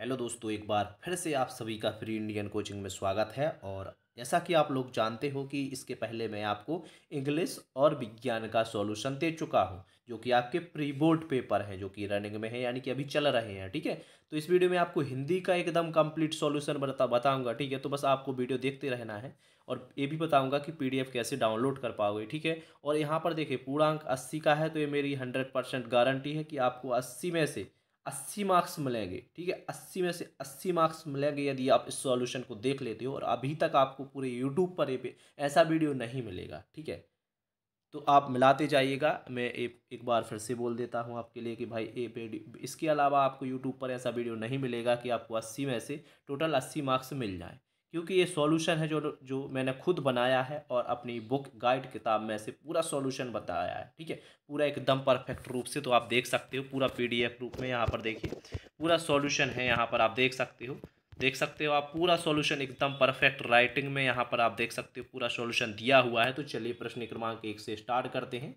hello दोस्तों एक बार फिर से आप सभी का फ्री इंडियन कोचिंग में स्वागत है और जैसा कि आप लोग जानते हो कि इसके पहले मैं आपको इंग्लिश और विज्ञान का सॉल्यूशन दे चुका हूं जो कि आपके प्री बोर्ड पेपर हैं जो कि रनिंग में है यानी कि अभी चल रहे हैं ठीक है तो इस वीडियो में आपको हिंदी का एकदम कंप्लीट सॉल्यूशन बता बताऊंगा ठीक है तो बस आपको वीडियो देखते रहना है और ये भी बताऊँगा कि पी कैसे डाउनलोड कर पाओगे ठीक है और यहाँ पर देखिए पूर्णांक अस्सी का है तो ये मेरी हंड्रेड गारंटी है कि आपको अस्सी में से अस्सी मार्क्स मिलेंगे ठीक है अस्सी में से अस्सी मार्क्स मिलेंगे यदि आप इस सॉल्यूशन को देख लेते हो और अभी तक आपको पूरे यूट्यूब पर ये ऐसा वीडियो नहीं मिलेगा ठीक है तो आप मिलाते जाइएगा मैं एक एक बार फिर से बोल देता हूँ आपके लिए कि भाई ए इसके अलावा आपको यूट्यूब पर ऐसा वीडियो नहीं मिलेगा कि आपको अस्सी में से टोटल अस्सी मार्क्स मिल जाएँ क्योंकि ये सॉल्यूशन है जो जो मैंने खुद बनाया है और अपनी बुक गाइड किताब में से पूरा सॉल्यूशन बताया है ठीक है पूरा एकदम परफेक्ट रूप से तो आप देख सकते हो पूरा पीडीएफ रूप में यहाँ पर देखिए पूरा सॉल्यूशन है यहाँ पर आप देख सकते हो देख सकते हो आप पूरा सॉल्यूशन एकदम परफेक्ट राइटिंग में यहाँ पर आप देख सकते हो पूरा सॉल्यूशन दिया हुआ है तो चलिए प्रश्न क्रमांक एक से स्टार्ट करते हैं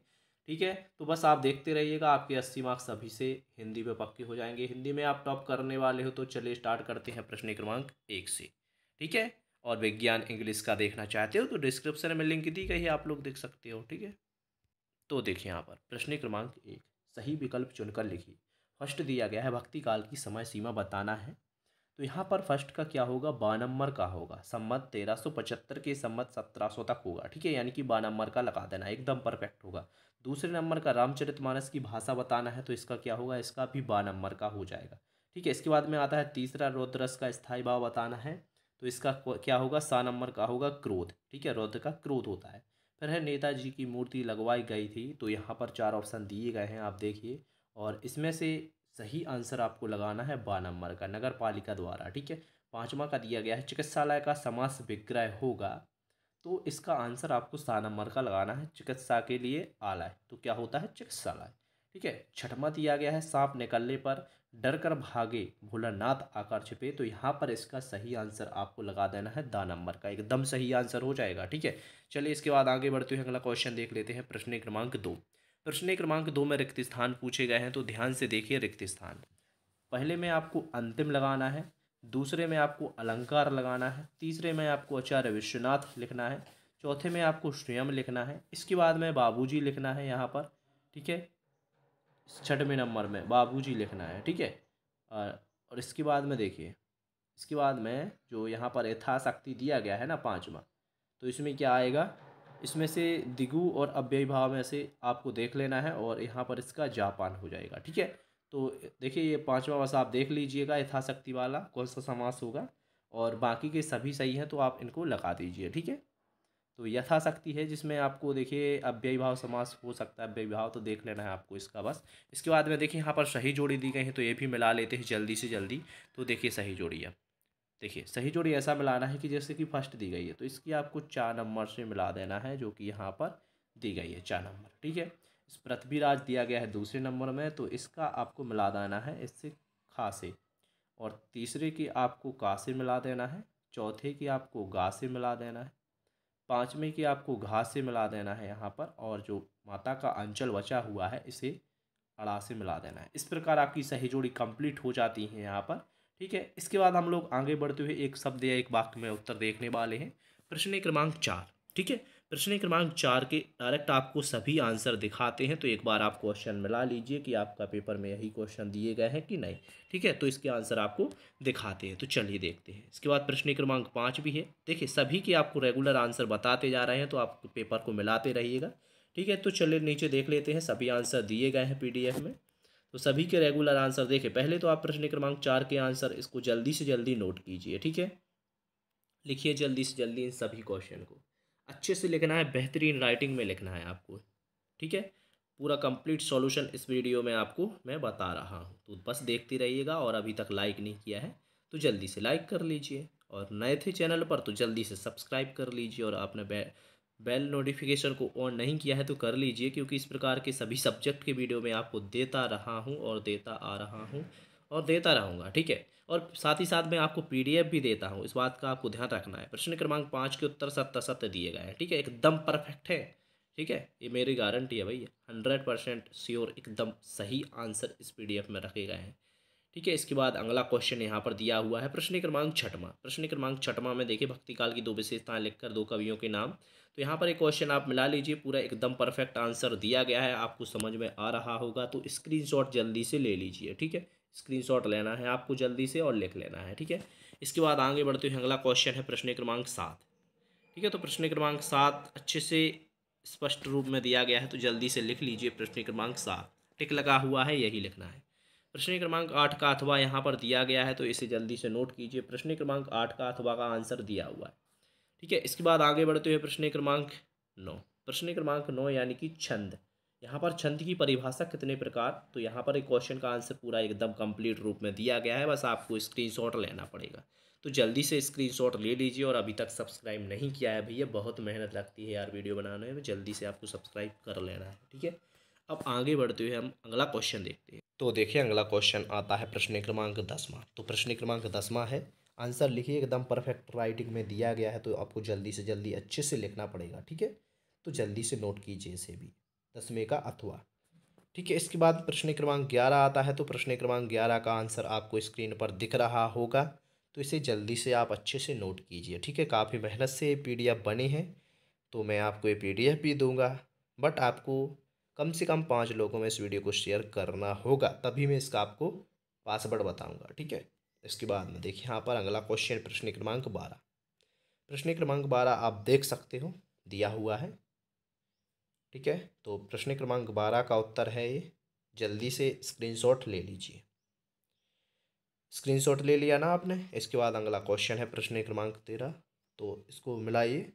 ठीक है तो बस आप देखते रहिएगा आपके अस्सी मार्क्स सभी से हिंदी में पक्के हो जाएंगे हिंदी में आप टॉप करने वाले हो तो चलिए स्टार्ट करते हैं प्रश्न क्रमांक एक से ठीक है और विज्ञान इंग्लिश का देखना चाहते हो तो डिस्क्रिप्शन में लिंक दी गई है आप लोग देख सकते हो ठीक है तो देखिए यहाँ पर प्रश्न क्रमांक एक सही विकल्प चुनकर लिखिए फर्स्ट दिया गया है भक्ति काल की समय सीमा बताना है तो यहाँ पर फर्स्ट का क्या होगा बानम्बर का होगा सम्मत तेरह सौ पचहत्तर के सम्मत सत्रह सौ तक होगा ठीक है यानी कि बानम्बर का लगा देना एकदम परफेक्ट होगा दूसरे नंबर का रामचरितमानस की भाषा बताना है तो इसका क्या होगा इसका भी बानम्बर का हो जाएगा ठीक है इसके बाद में आता है तीसरा रौद्रस का स्थायी भाव बताना है तो इसका क्या होगा सा नंबर का होगा क्रोध ठीक है रौद्र का क्रोध होता है फिर है नेताजी की मूर्ति लगवाई गई थी तो यहाँ पर चार ऑप्शन दिए गए हैं आप देखिए और इसमें से सही आंसर आपको लगाना है बा नंबर का नगर पालिका द्वारा ठीक है पाँचवा का दिया गया है चिकित्सालय का समास विक्रय होगा तो इसका आंसर आपको सा नंबर का लगाना है चिकित्सा के लिए आलय तो क्या होता है चिकित्सालय ठीक है छठमा दिया गया है सांप निकलने पर डर कर भागे भोलानाथ आकार छिपे तो यहाँ पर इसका सही आंसर आपको लगा देना है दा नंबर का एकदम सही आंसर हो जाएगा ठीक है चलिए इसके बाद आगे बढ़ते हुए अगला क्वेश्चन देख लेते हैं प्रश्न क्रमांक दो प्रश्न क्रमांक दो में रिक्त स्थान पूछे गए हैं तो ध्यान से देखिए रिक्त स्थान पहले में आपको अंतिम लगाना है दूसरे में आपको अलंकार लगाना है तीसरे में आपको आचार्य विश्वनाथ लिखना है चौथे में आपको स्वयं लिखना है इसके बाद में बाबूजी लिखना है यहाँ पर ठीक है छठवें नंबर में बाबूजी लिखना है ठीक है और इसके बाद में देखिए इसके बाद में जो यहाँ पर यथाशक्ति दिया गया है ना पाँचवा तो इसमें क्या आएगा इसमें से दिगु और अव्यय भाव में से आपको देख लेना है और यहाँ पर इसका जापान हो जाएगा ठीक है तो देखिए ये पाँचवा वर्ष आप देख लीजिएगा यथाशक्ति वाला कौन सा समास होगा और बाकी के सभी सही हैं तो आप इनको लगा दीजिए ठीक है तो यथाशक्ति है जिसमें आपको देखिए अव्यय भाव समास हो सकता है अव्यय भाव तो देख लेना है आपको इसका बस इसके बाद में देखिए यहाँ पर सही जोड़ी दी गई है तो ये भी मिला लेते हैं जल्दी से जल्दी तो देखिए सही जोड़ी अब देखिए सही जोड़ी ऐसा मिलाना है कि जैसे कि फर्स्ट दी गई है तो इसकी आपको चार नंबर से मिला देना है जो कि यहाँ पर दी गई है चार नंबर ठीक है इस पृथ्वीराज दिया गया है दूसरे नंबर में तो इसका आपको मिला देना है इससे खा से और तीसरे की आपको का से मिला देना है चौथे की आपको गा से मिला देना है पाँचवें की आपको घास से मिला देना है यहाँ पर और जो माता का अंचल बचा हुआ है इसे अड़ा से मिला देना है इस प्रकार आपकी सही जोड़ी कंप्लीट हो जाती है यहाँ पर ठीक है इसके बाद हम लोग आगे बढ़ते हुए एक शब्द या एक वाक्य में उत्तर देखने वाले हैं प्रश्न क्रमांक चार ठीक है प्रश्न क्रमांक चार के डायरेक्ट आपको सभी आंसर दिखाते हैं तो एक बार आप क्वेश्चन मिला लीजिए कि आपका पेपर में यही क्वेश्चन दिए गए हैं कि नहीं ठीक है तो इसके आंसर आपको दिखाते हैं तो चलिए देखते हैं इसके बाद प्रश्न क्रमांक पाँच भी है देखिए सभी के आपको रेगुलर आंसर बताते जा रहे हैं तो आप पेपर को मिलाते रहिएगा ठीक है तो चलिए नीचे देख लेते हैं सभी आंसर दिए गए हैं पी में तो सभी के रेगुलर आंसर देखें पहले तो आप प्रश्न क्रमांक चार के आंसर इसको जल्दी से जल्दी नोट कीजिए ठीक है लिखिए जल्दी से जल्दी इन सभी क्वेश्चन को अच्छे से लिखना है बेहतरीन राइटिंग में लिखना है आपको ठीक है पूरा कंप्लीट सॉल्यूशन इस वीडियो में आपको मैं बता रहा हूँ तो बस देखते रहिएगा और अभी तक लाइक नहीं किया है तो जल्दी से लाइक कर लीजिए और नए थे चैनल पर तो जल्दी से सब्सक्राइब कर लीजिए और आपने बे, बेल नोटिफिकेशन को ऑन नहीं किया है तो कर लीजिए क्योंकि इस प्रकार के सभी सब्जेक्ट के वीडियो में आपको देता रहा हूँ और देता आ रहा हूँ और देता रहूँगा ठीक है और साथ ही साथ मैं आपको पीडीएफ भी देता हूँ इस बात का आपको ध्यान रखना है प्रश्न क्रमांक पाँच के उत्तर सत्य सत्य दिए गए हैं ठीक है एकदम परफेक्ट है ठीक है ये मेरी गारंटी है भैया हंड्रेड परसेंट श्योर एकदम सही आंसर इस पी में रखे गए हैं ठीक है इसके बाद अगला क्वेश्चन यहाँ पर दिया हुआ है प्रश्न क्रमांक छठवा प्रश्न क्रमांक छठवा में देखिए भक्तिकाल की दो विशेषताएं लिखकर दो कवियों के नाम तो यहाँ पर एक क्वेश्चन आप मिला लीजिए पूरा एकदम परफेक्ट आंसर दिया गया है आपको समझ में आ रहा होगा तो स्क्रीनशॉट जल्दी से ले लीजिए ठीक है स्क्रीनशॉट लेना है आपको जल्दी से और लिख लेना है ठीक है इसके बाद आगे बढ़ते हुए अगला क्वेश्चन है प्रश्न क्रमांक सात ठीक है तो प्रश्न क्रमांक सात अच्छे से स्पष्ट रूप में दिया गया है तो जल्दी से लिख लीजिए प्रश्न क्रमांक सात टिक लगा हुआ है यही लिखना है प्रश्न क्रमांक आठ का अथवा यहाँ पर दिया गया है तो इसे जल्दी से नोट कीजिए प्रश्न क्रमांक आठ का अथवा का आंसर दिया हुआ है ठीक है इसके बाद आगे बढ़ते हुए प्रश्न क्रमांक नौ प्रश्न क्रमांक नौ यानी कि छंद यहाँ पर छंद की परिभाषा कितने प्रकार तो यहाँ पर एक क्वेश्चन का आंसर पूरा एकदम कंप्लीट रूप में दिया गया है बस आपको स्क्रीनशॉट लेना पड़ेगा तो जल्दी से स्क्रीनशॉट ले लीजिए और अभी तक सब्सक्राइब नहीं किया है भैया बहुत मेहनत लगती है यार वीडियो बनाने में जल्दी से आपको सब्सक्राइब कर लेना है ठीक है अब आगे बढ़ते हुए हम अगला क्वेश्चन देखते हैं तो देखिए अगला क्वेश्चन आता है प्रश्न क्रमांक दसवा तो प्रश्न क्रमांक दसवा है आंसर लिखिए एकदम परफेक्ट राइटिंग में दिया गया है तो आपको जल्दी से जल्दी अच्छे से लिखना पड़ेगा ठीक है तो जल्दी से नोट कीजिए इसे भी दसवें का अथवा ठीक है इसके बाद प्रश्न क्रमांक ग्यारह आता है तो प्रश्न क्रमांक ग्यारह का आंसर आपको स्क्रीन पर दिख रहा होगा तो इसे जल्दी से आप अच्छे से नोट कीजिए ठीक है काफ़ी मेहनत से ये एफ बने हैं तो मैं आपको ये एफ भी दूंगा बट आपको कम से कम पाँच लोगों में इस वीडियो को शेयर करना होगा तभी मैं इसका आपको पासवर्ड बताऊँगा ठीक है इसके बाद में देखिए यहाँ पर अगला क्वेश्चन प्रश्न क्रमांक बारह प्रश्न क्रमांक बारह आप देख सकते हो दिया हुआ है ठीक है तो प्रश्न क्रमांक बारह का उत्तर है ये जल्दी से स्क्रीनशॉट ले लीजिए स्क्रीनशॉट ले लिया ना आपने इसके बाद अगला क्वेश्चन है प्रश्न क्रमांक तेरह तो इसको मिलाइए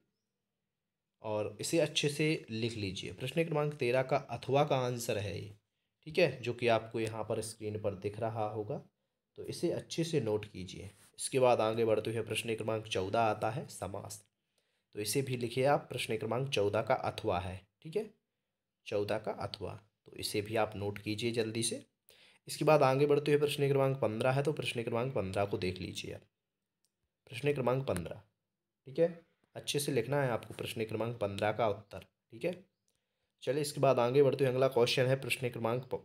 और इसे अच्छे से लिख लीजिए प्रश्न क्रमांक तेरह का अथवा का आंसर है ये ठीक है जो कि आपको यहाँ पर स्क्रीन पर दिख रहा होगा तो इसे अच्छे से नोट कीजिए इसके बाद आगे बढ़ते हुए प्रश्न क्रमांक चौदह आता है समास तो इसे भी लिखिए आप प्रश्न क्रमांक चौदह का अथवा है ठीक है चौदह का अथवा तो इसे भी आप नोट कीजिए जल्दी से इसके बाद आगे बढ़ते हुए प्रश्न क्रमांक पंद्रह है तो प्रश्न क्रमांक पंद्रह को देख लीजिए आप प्रश्न क्रमांक पंद्रह ठीक है अच्छे से लिखना है आपको प्रश्न क्रमांक पंद्रह का उत्तर ठीक है चलिए इसके बाद आगे बढ़ते हुए अगला क्वेश्चन है प्रश्न क्रमांक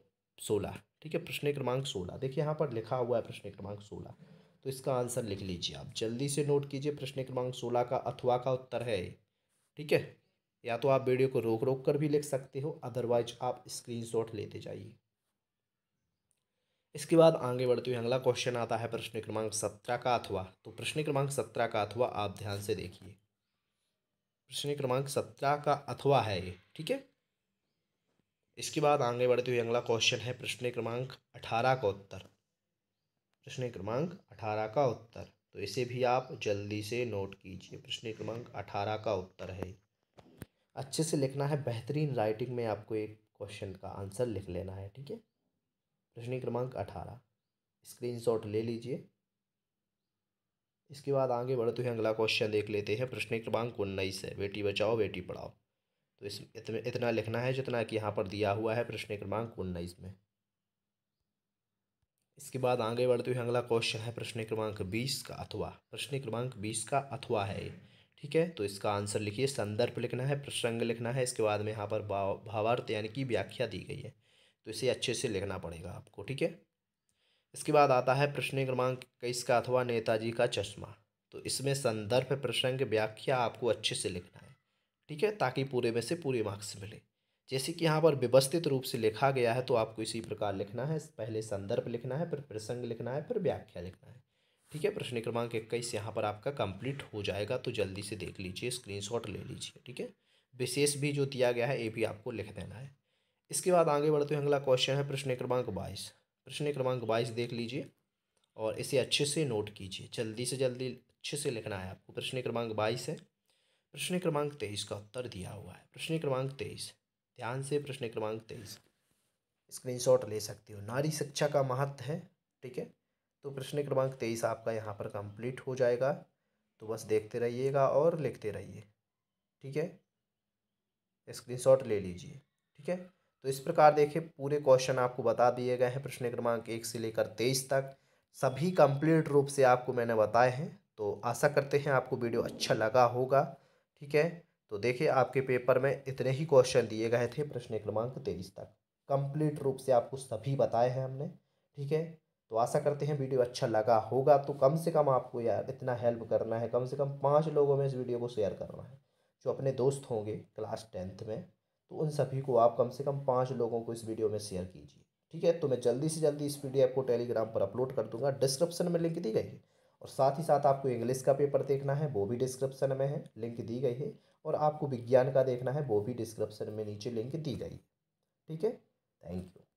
सोलह ठीक है प्रश्न क्रमांक सोलह देखिए यहाँ पर लिखा हुआ है प्रश्न क्रमांक सोलह तो इसका आंसर लिख लीजिए आप जल्दी से नोट कीजिए प्रश्न क्रमांक सोलह का अथवा का उत्तर है ठीक है या तो आप वीडियो को रोक रोक कर भी लिख सकते हो अदरवाइज आप स्क्रीनशॉट लेते जाइए इसके बाद आगे बढ़ते हुए अगला क्वेश्चन आता है प्रश्न क्रमांक सत्रह का अथवा तो प्रश्न क्रमांक सत्रह का अथवा आप ध्यान से देखिए प्रश्न क्रमांक सत्रह का अथवा है ये ठीक है इसके बाद आगे बढ़ते हुए अगला क्वेश्चन है प्रश्न क्रमांक अठारह का उत्तर प्रश्न क्रमांक अठारह का उत्तर तो इसे भी आप जल्दी से नोट कीजिए प्रश्न क्रमांक अठारह का उत्तर है अच्छे से लिखना है बेहतरीन राइटिंग में आपको एक क्वेश्चन का आंसर लिख लेना है ठीक है प्रश्न क्रमांक अठारह स्क्रीनशॉट ले लीजिए इसके बाद आगे बढ़ते हुए अगला क्वेश्चन देख लेते हैं प्रश्न क्रमांक उन्नीस है बेटी बचाओ बेटी पढ़ाओ तो इस इतने इतना लिखना है जितना कि यहाँ पर दिया हुआ है प्रश्न क्रमांक उन्नीस में इसके बाद आगे बढ़ते हुए अगला क्वेश्चन है प्रश्न क्रमांक बीस का अथवा प्रश्न क्रमांक बीस का अथवा है ठीक है तो इसका आंसर लिखिए संदर्भ लिखना है प्रसंग लिखना है इसके बाद में यहाँ पर भाव भावार्थ यानी कि व्याख्या दी गई है तो इसे अच्छे से लिखना पड़ेगा आपको ठीक है इसके बाद आता है प्रश्न क्रमांक इक्कीस का अथवा नेताजी का चश्मा तो इसमें संदर्भ प्रसंग व्याख्या आपको अच्छे से लिखना है ठीक है ताकि पूरे में से पूरे मार्क्स मिले जैसे कि यहाँ पर व्यवस्थित रूप से लिखा गया है तो आपको इसी प्रकार लिखना है पहले संदर्भ लिखना है फिर प्रसंग लिखना है फिर व्याख्या लिखना है ठीक है प्रश्न क्रमांक इक्कीस यहाँ पर आपका कंप्लीट हो जाएगा तो जल्दी से देख लीजिए स्क्रीनशॉट ले लीजिए ठीक है विशेष भी जो दिया गया है ये भी आपको लिख देना है इसके बाद आगे बढ़ते हुए अगला क्वेश्चन है प्रश्न क्रमांक बाईस प्रश्न क्रमांक बाईस देख लीजिए और इसे अच्छे से नोट कीजिए जल्दी से जल्दी अच्छे से लिखना है आपको प्रश्न क्रमांक बाईस है प्रश्न क्रमांक तेईस का उत्तर दिया हुआ है प्रश्न क्रमांक तेईस ध्यान से प्रश्न क्रमांक तेईस स्क्रीनशॉट ले सकते हो नारी शिक्षा का महत्व है ठीक है तो प्रश्न क्रमांक तेईस आपका यहाँ पर कंप्लीट हो जाएगा तो बस देखते रहिएगा और लिखते रहिए ठीक है स्क्रीनशॉट ले लीजिए ठीक है तो इस प्रकार देखिए पूरे क्वेश्चन आपको बता दिए गए हैं प्रश्न क्रमांक एक से लेकर तेईस तक सभी कंप्लीट रूप से आपको मैंने बताए हैं तो आशा करते हैं आपको वीडियो अच्छा लगा होगा ठीक है तो देखिए आपके पेपर में इतने ही क्वेश्चन दिए गए थे प्रश्न क्रमांक तेईस तक कंप्लीट रूप से आपको सभी बताए हैं हमने ठीक है तो आशा करते हैं वीडियो अच्छा लगा होगा तो कम से कम आपको यार इतना हेल्प करना है कम से कम पाँच लोगों में इस वीडियो को शेयर करना है जो अपने दोस्त होंगे क्लास टेंथ में तो उन सभी को आप कम से कम पाँच लोगों को इस वीडियो में शेयर कीजिए ठीक है तो मैं जल्दी से जल्दी इस वीडियो को टेलीग्राम पर अपलोड कर दूंगा डिस्क्रिप्शन में लिंक दी गई है और साथ ही साथ आपको इंग्लिश का पेपर देखना है वो भी डिस्क्रिप्शन में है लिंक दी गई है और आपको विज्ञान का देखना है वो भी डिस्क्रिप्शन में नीचे लिंक दी गई है ठीक है थैंक यू